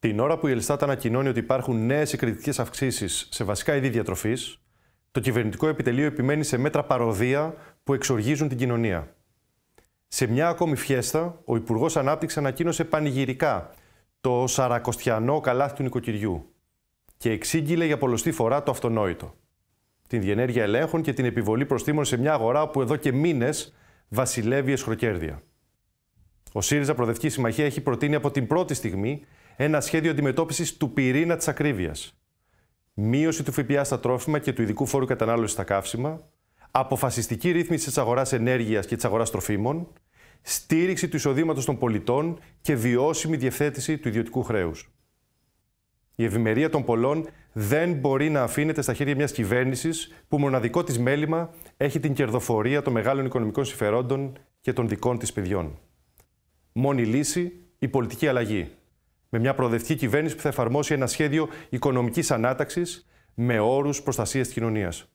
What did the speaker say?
Την ώρα που η Ελστάτα ανακοινώνει ότι υπάρχουν νέες συγκριτικές αυξήσεις σε βασικά είδη διατροφής, το κυβερνητικό επιτελείο επιμένει σε μέτρα παροδία που εξοργίζουν την κοινωνία. Σε μια ακόμη φιέστα, ο Υπουργός Ανάπτυξης ανακοίνωσε πανηγυρικά το σαρακοστιανό καλάθι του νοικοκυριού και εξήγηλε για πολλωστή φορά το αυτονόητο. Την διενέργεια ελέγχων και την επιβολή προστήμων σε μια αγορά που εδώ και μήνες βασιλεύει εσχροκέρδια. Ο ΣΥΡΙΖΑ Προδευτική Συμμαχία έχει προτείνει από την πρώτη στιγμή ένα σχέδιο αντιμετώπισης του πυρήνα της ακρίβειας. Μείωση του ΦΠΑ στα τρόφιμα και του ειδικού φόρου κατανάλωσης στα καύσιμα. Αποφασιστική ρύθμιση της αγοράς ενέργειας και της αγοράς τροφίμων. Στήριξη του εισοδήματος των πολιτών και βιώσιμη διευθέτηση του ιδιωτικού χρέους. Η ευημερία των πολλών δεν μπορεί να αφήνεται στα χέρια μιας κυβέρνησης που μοναδικό της μέλημα έχει την κερδοφορία των μεγάλων οικονομικών συμφερόντων και των δικών της παιδιών. Μόνη λύση η πολιτική αλλαγή με μια προοδευτική κυβέρνηση που θα εφαρμόσει ένα σχέδιο οικονομικής ανάταξης με όρους προστασίας της κοινωνίας.